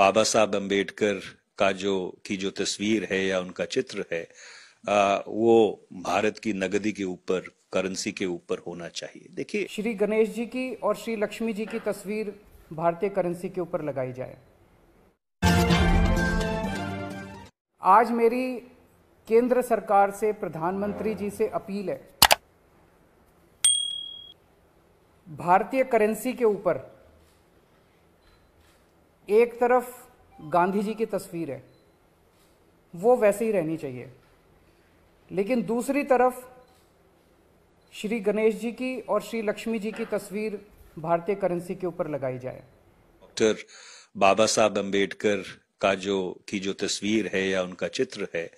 बाबा साहब अम्बेडकर का जो की जो तस्वीर है या उनका चित्र है आ, वो भारत की नगदी के ऊपर करेंसी के ऊपर होना चाहिए देखिए श्री गणेश जी की और श्री लक्ष्मी जी की तस्वीर भारतीय करेंसी के ऊपर लगाई जाए आज मेरी केंद्र सरकार से प्रधानमंत्री जी से अपील है भारतीय करेंसी के ऊपर एक तरफ गांधी जी की तस्वीर है वो वैसे ही रहनी चाहिए लेकिन दूसरी तरफ श्री गणेश जी की और श्री लक्ष्मी जी की तस्वीर भारतीय करेंसी के ऊपर लगाई जाए डॉक्टर बाबा साहब अम्बेडकर का जो की जो तस्वीर है या उनका चित्र है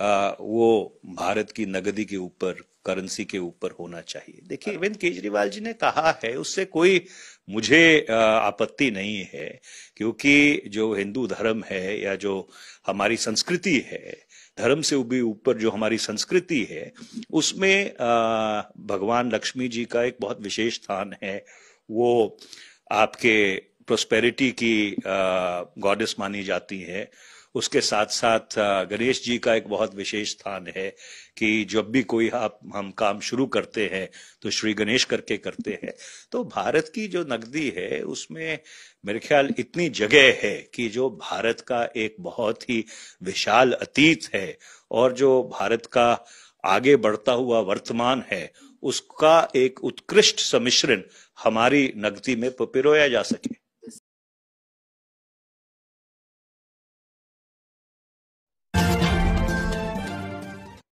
वो भारत की नगदी के ऊपर करेंसी के ऊपर होना चाहिए देखिए अरविंद केजरीवाल जी ने कहा है उससे कोई मुझे आपत्ति नहीं है क्योंकि जो हिंदू धर्म है या जो हमारी संस्कृति है धर्म से भी ऊपर जो हमारी संस्कृति है उसमें भगवान लक्ष्मी जी का एक बहुत विशेष स्थान है वो आपके प्रोस्पेरिटी की गॉडेस मानी जाती है उसके साथ साथ गणेश जी का एक बहुत विशेष स्थान है कि जब भी कोई आप हम काम शुरू करते हैं तो श्री गणेश करके करते हैं तो भारत की जो नकदी है उसमें मेरे ख्याल इतनी जगह है कि जो भारत का एक बहुत ही विशाल अतीत है और जो भारत का आगे बढ़ता हुआ वर्तमान है उसका एक उत्कृष्ट समिश्रण हमारी नगदी में पिरोया जा सके